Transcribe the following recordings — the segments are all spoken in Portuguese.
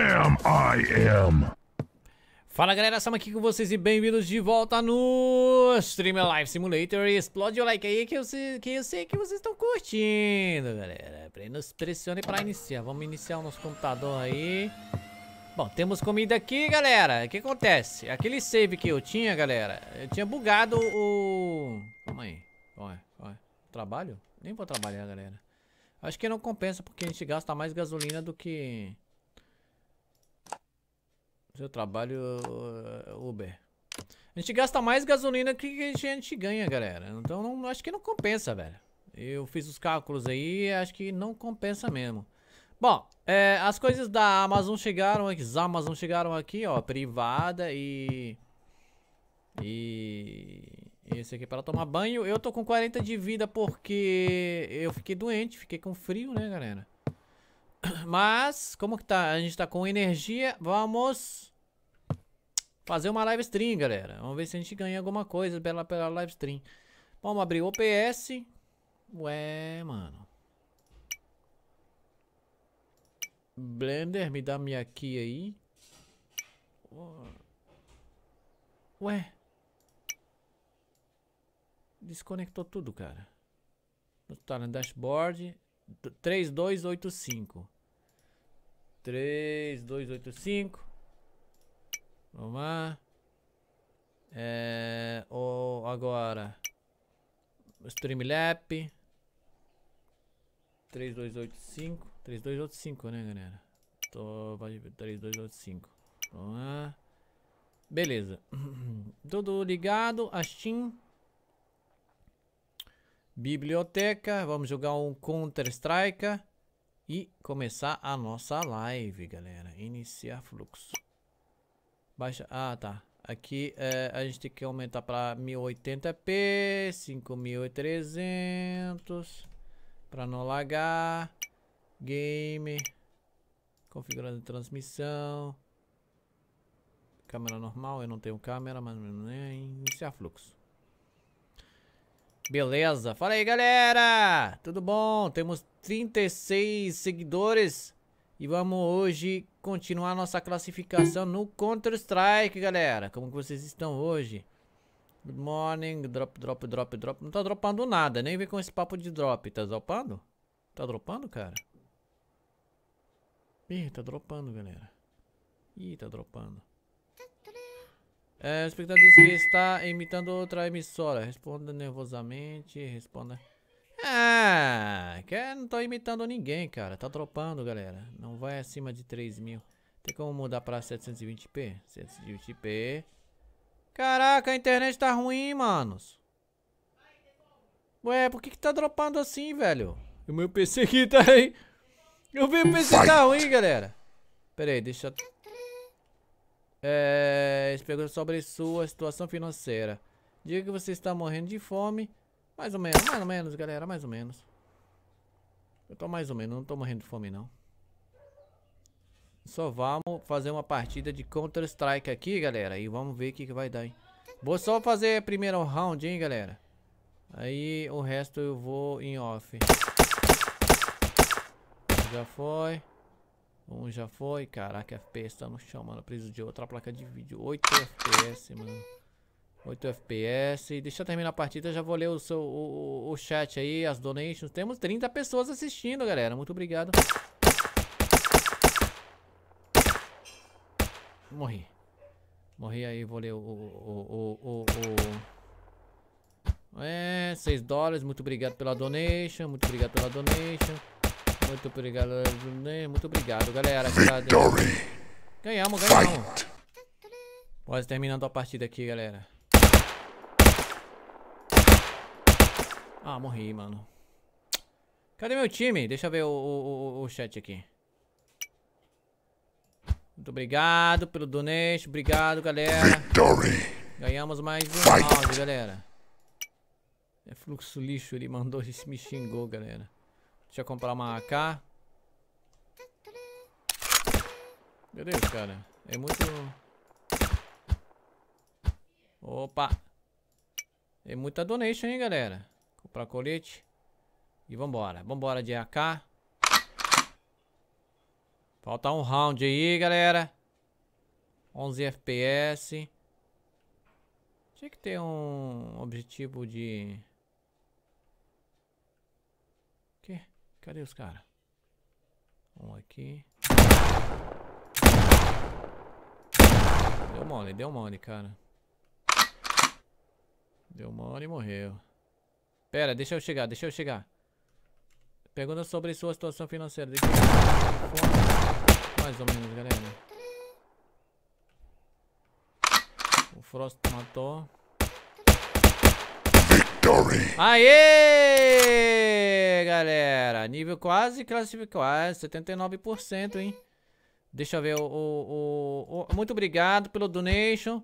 Sam I am. Fala galera, estamos aqui com vocês e bem-vindos de volta no Streamer Live Simulator. Explode o like aí que eu sei que, eu sei que vocês estão curtindo, galera. Apenas pressione para iniciar. Vamos iniciar o nosso computador aí. Bom, temos comida aqui, galera. O que acontece? Aquele save que eu tinha, galera, eu tinha bugado o... Calma aí. Olha, olha. Trabalho? Nem vou trabalhar, galera. Acho que não compensa porque a gente gasta mais gasolina do que... Seu trabalho eh, eh, Uber. A gente gasta mais gasolina que a gente ganha, galera. Então não, acho que não compensa, velho. Eu fiz os cálculos aí, acho que não compensa mesmo. Bom, é, as coisas da Amazon chegaram aqui. As Amazon chegaram aqui, ó. Privada e. E. Esse aqui é para tomar banho. Eu tô com 40 de vida porque eu fiquei doente, fiquei com frio, né, galera? Mas, como que tá? A gente tá com energia. Vamos fazer uma live stream, galera. Vamos ver se a gente ganha alguma coisa pela, pela live stream. Vamos abrir o OPS. Ué, mano. Blender, me dá minha key aí. Ué. Desconectou tudo, cara. No tá no dashboard. 3285. 3, 2, 8, 5. Vamos lá. É, ou agora. Streamlap. 3, 2, 8, 5. 3, 2, 8, 5, né, galera? Tô, pode, 3, 2, 8, 5. Vamos lá. Beleza. Tudo ligado. A Steam. Biblioteca. Vamos jogar um Counter-Strike e começar a nossa live, galera. Iniciar fluxo. Baixa. Ah, tá. Aqui é, a gente tem que aumentar para 1080p, 5300 para não lagar. Game. Configurando transmissão. Câmera normal, eu não tenho câmera, mas é nem iniciar fluxo. Beleza. Fala aí, galera. Tudo bom? Temos 36 seguidores. E vamos hoje continuar nossa classificação no Counter-Strike, galera. Como vocês estão hoje? Good morning. Drop, drop, drop, drop. Não tá dropando nada. Nem vem com esse papo de drop. Tá dropando? Tá dropando, cara? Ih, tá dropando, galera. Ih, tá dropando. É, o espectador disse que está imitando outra emissora. Responda nervosamente, responda... Ah, que eu não tô imitando ninguém, cara. Tá dropando, galera. Não vai acima de 3 mil. Tem como mudar pra 720p? 720p. Caraca, a internet tá ruim, manos. Ué, por que que tá dropando assim, velho? O meu PC aqui tá aí. O meu PC tá ruim, galera. Pera aí, deixa eu... É, eles sobre sua situação financeira. Diga que você está morrendo de fome. Mais ou menos, mais ou menos, galera, mais ou menos. Eu tô mais ou menos, não tô morrendo de fome, não. Só vamos fazer uma partida de Counter-Strike aqui, galera. E vamos ver o que, que vai dar, hein. Vou só fazer a primeira round, hein, galera. Aí o resto eu vou em off. Já foi. Um já foi. Caraca, FPS tá no chão, mano. preciso de outra placa de vídeo. 8 FPS, mano. 8 FPS. Deixa eu terminar a partida. Já vou ler o, seu, o, o chat aí, as donations. Temos 30 pessoas assistindo, galera. Muito obrigado. Morri. Morri aí, vou ler o. o, o, o, o... É, 6 dólares. Muito obrigado pela donation. Muito obrigado pela donation. Muito obrigado, muito obrigado, galera. Tá Victory. Ganhamos, ganhamos. Quase terminando a partida aqui, galera. Ah, morri, mano. Cadê meu time? Deixa eu ver o, o, o, o chat aqui. Muito obrigado pelo donate. Obrigado, galera. Victory. Ganhamos mais um round, galera. É fluxo lixo, ele mandou, ele me xingou, galera. Deixa eu comprar uma AK. Meu Deus, cara. É muito... Opa. É muita donation, hein, galera. Comprar colete. E vambora. Vambora de AK. Falta um round aí, galera. 11 FPS. Tinha que ter um objetivo de... Cadê os caras? Um aqui. Deu mole, deu mole, cara. Deu mole e morreu. Pera, deixa eu chegar, deixa eu chegar. Pergunta sobre sua situação financeira. Mais ou menos, galera. O Frost matou. Victory. Aê, galera. Nível quase classificado. Ah, 79%, hein? Deixa eu ver o, o, o, Muito obrigado pelo donation.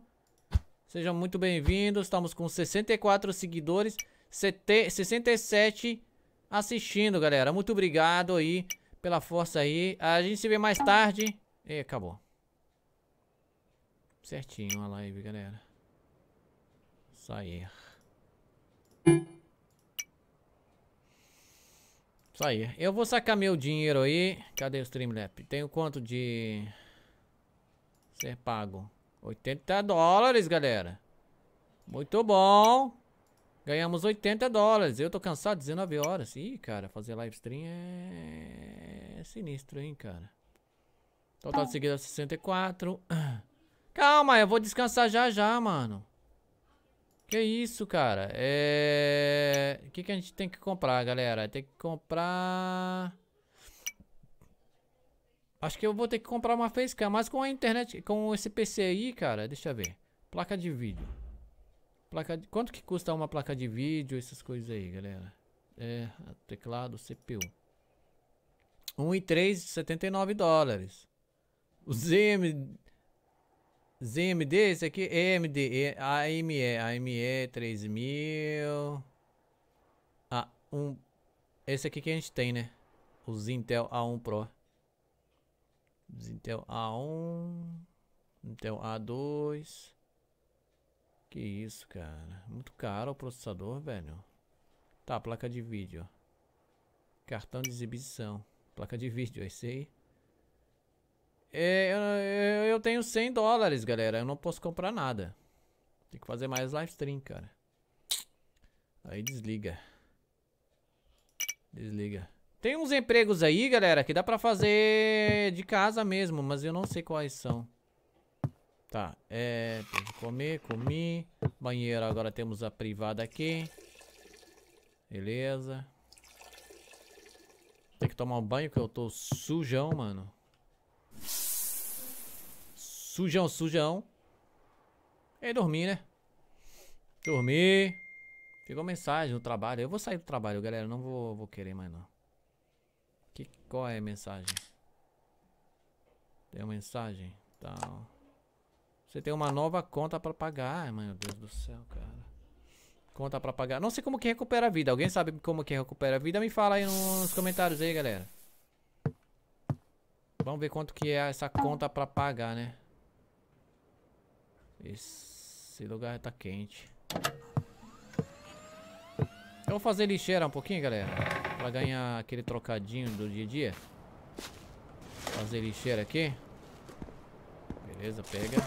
Sejam muito bem-vindos. Estamos com 64 seguidores, 67 assistindo, galera. Muito obrigado aí pela força aí. A gente se vê mais tarde. E acabou. Certinho a live, galera. Sair. Isso aí. Eu vou sacar meu dinheiro aí. Cadê o Streamlab? Tenho quanto de ser pago? 80 dólares, galera. Muito bom. Ganhamos 80 dólares. Eu tô cansado, 19 horas. Ih, cara, fazer live stream é, é sinistro, hein, cara. Total de seguida 64. Calma, eu vou descansar já já, mano. Que isso, cara? É... O que, que a gente tem que comprar, galera? Tem que comprar... Acho que eu vou ter que comprar uma facecam, mas com a internet, com esse PC aí, cara, deixa eu ver. Placa de vídeo. Placa de... Quanto que custa uma placa de vídeo, essas coisas aí, galera? É, teclado, CPU. 1 e 3, 79 dólares. Os ZM ZMD, esse aqui? EMD, AME, AME 3000. Ah, um. Esse aqui que a gente tem, né? Os Intel A1 Pro. Os Intel A1. Intel A2. Que isso, cara. Muito caro o processador, velho. Tá, placa de vídeo. Cartão de exibição. Placa de vídeo, é esse aí. É, eu, eu tenho 100 dólares, galera. Eu não posso comprar nada. Tem que fazer mais live stream, cara. Aí desliga. Desliga. Tem uns empregos aí, galera, que dá pra fazer de casa mesmo, mas eu não sei quais são. Tá, é... Comer, comi. Banheiro, agora temos a privada aqui. Beleza. Tem que tomar um banho que eu tô sujão, mano. Sujão, sujão. E dormir, né? Dormir. Ficou mensagem no trabalho. Eu vou sair do trabalho, galera. Não vou, vou querer mais, não. Que, qual é a mensagem? Tem uma mensagem? Tal. Tá. Você tem uma nova conta pra pagar. Ai, meu Deus do céu, cara. Conta pra pagar. Não sei como que recupera a vida. Alguém sabe como que recupera a vida? Me fala aí nos comentários aí, galera. Vamos ver quanto que é essa conta pra pagar, né? Esse lugar tá quente. Eu vou fazer lixeira um pouquinho, galera. Pra ganhar aquele trocadinho do dia a dia. Fazer lixeira aqui. Beleza, pega.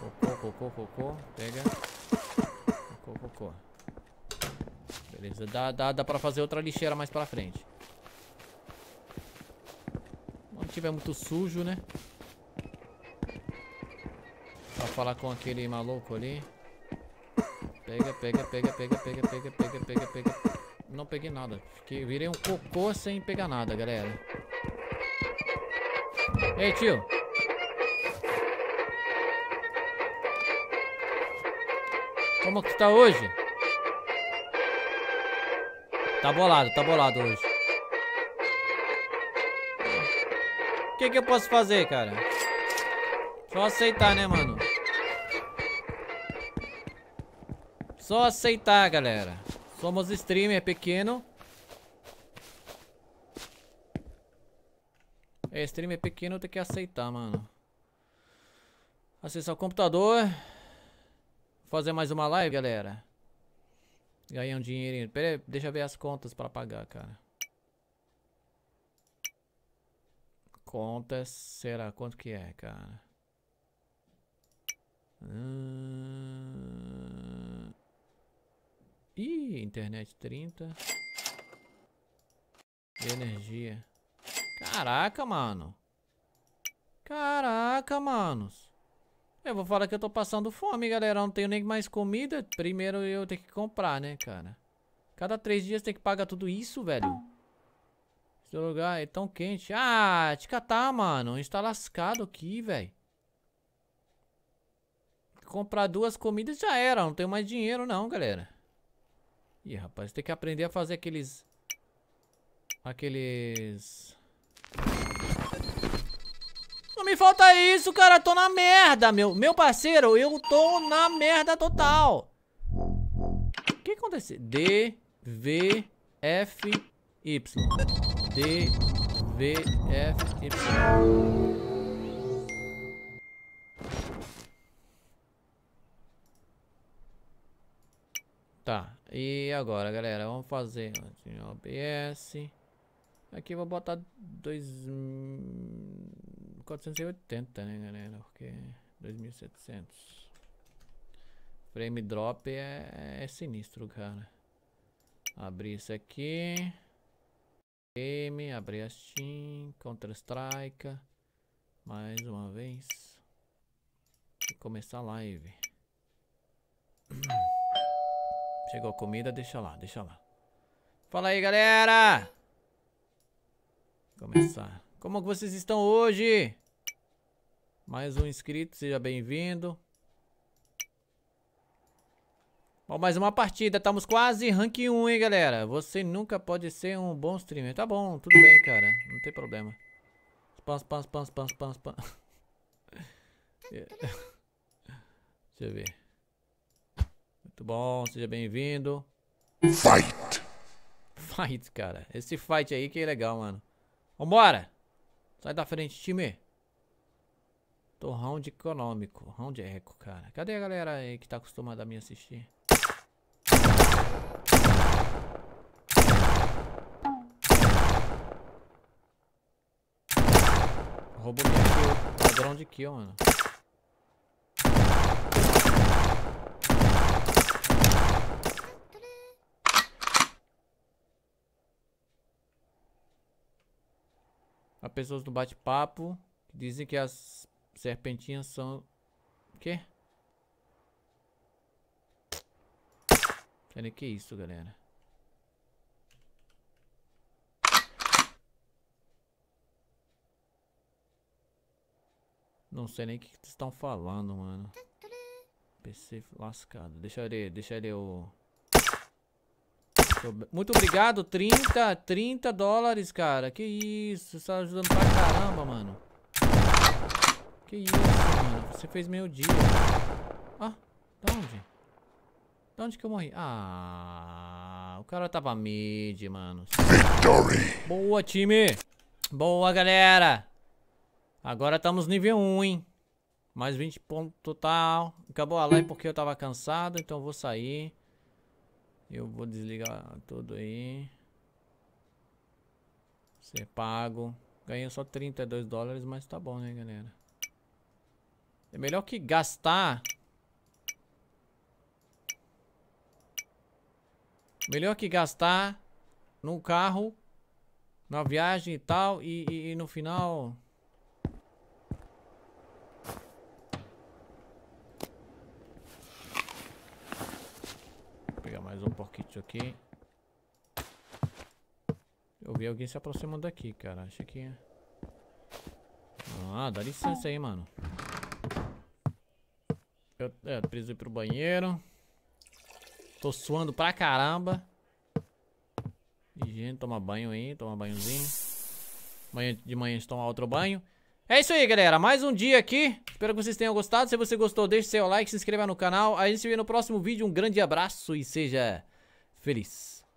Cocô, cocô, cocô. Pega. Cocô, cocô. Beleza, dá, dá, dá pra fazer outra lixeira mais pra frente. Quando tiver muito sujo, né? falar com aquele maluco ali. Pega, pega, pega, pega, pega, pega, pega, pega, pega. Não peguei nada. Fiquei, virei um cocô sem pegar nada, galera. Ei, tio. Como que tá hoje? Tá bolado, tá bolado hoje. O que que eu posso fazer, cara? Só aceitar, né, mano? Só aceitar, galera. Somos streamer pequeno. É, streamer pequeno tem que aceitar, mano. Acessar o computador. Fazer mais uma live, galera. Ganhar um dinheirinho. Pera aí, deixa eu ver as contas pra pagar, cara. Contas, será? Quanto que é, cara? Hum... Ih, internet 30. Energia. Caraca, mano. Caraca, manos. Eu vou falar que eu tô passando fome, galera. Eu não tenho nem mais comida. Primeiro eu tenho que comprar, né, cara? Cada três dias tem que pagar tudo isso, velho. Esse lugar é tão quente. Ah, te catar, mano. A gente tá lascado aqui, velho. Comprar duas comidas já era. Não tenho mais dinheiro, não, galera. Ih, rapaz, tem que aprender a fazer aqueles... Aqueles... Não me falta isso, cara. Tô na merda, meu. Meu parceiro, eu tô na merda total. O que aconteceu? D, V, F, Y. D, V, F, Y. Tá. E agora, galera, vamos fazer assim, OBS. Aqui eu vou botar 2480, né, galera? Porque 2700. Frame drop é, é sinistro, cara. Abrir isso aqui. Game, abrir a Steam, Counter Strike. Mais uma vez. E começar a live. Chegou a comida, deixa lá, deixa lá. Fala aí, galera! Começar. Como vocês estão hoje? Mais um inscrito, seja bem-vindo. Bom, mais uma partida, estamos quase rank 1, hein, galera? Você nunca pode ser um bom streamer. Tá bom, tudo bem, cara, não tem problema. Spam, spam, spam, spam, spam, spam. Deixa eu ver. Muito bom, seja bem-vindo. Fight! Fight, cara. Esse fight aí que é legal, mano. Vambora! Sai da frente, time. Tô round econômico. Round eco, cara. Cadê a galera aí que tá acostumada a me assistir? Roubou Padrão de kill, mano. Há pessoas do bate-papo que dizem que as serpentinhas são... O quê? Pera, que isso, galera? Não sei nem o que vocês estão falando, mano. PC lascado. Deixa eu deixa ele o... Muito, obrigado, 30, 30 dólares, cara. Que isso, você tá ajudando pra caramba, mano. Que isso, mano. Você fez meio dia. Ah, da onde? Da onde que eu morri? Ah, o cara tava mid, mano. Victory. Boa, time. Boa, galera. Agora estamos nível 1, hein. Mais 20 pontos total. Acabou a live porque eu tava cansado, então eu vou sair. Eu vou desligar tudo aí. Ser pago. Ganhei só 32 dólares, mas tá bom, né, galera? É melhor que gastar... Melhor que gastar no carro, na viagem e tal, e, e, e no final... um pouquinho aqui. Eu vi alguém se aproximando daqui, cara. Acho que... Ah, dá licença aí, mano. Eu, é, preciso ir pro banheiro. Tô suando pra caramba. Gente, toma banho aí, toma banhozinho. Amanhã de manhã a gente toma outro banho. É isso aí, galera. Mais um dia aqui. Espero que vocês tenham gostado. Se você gostou, deixe seu like, se inscreva no canal. A gente se vê no próximo vídeo. Um grande abraço e seja feliz.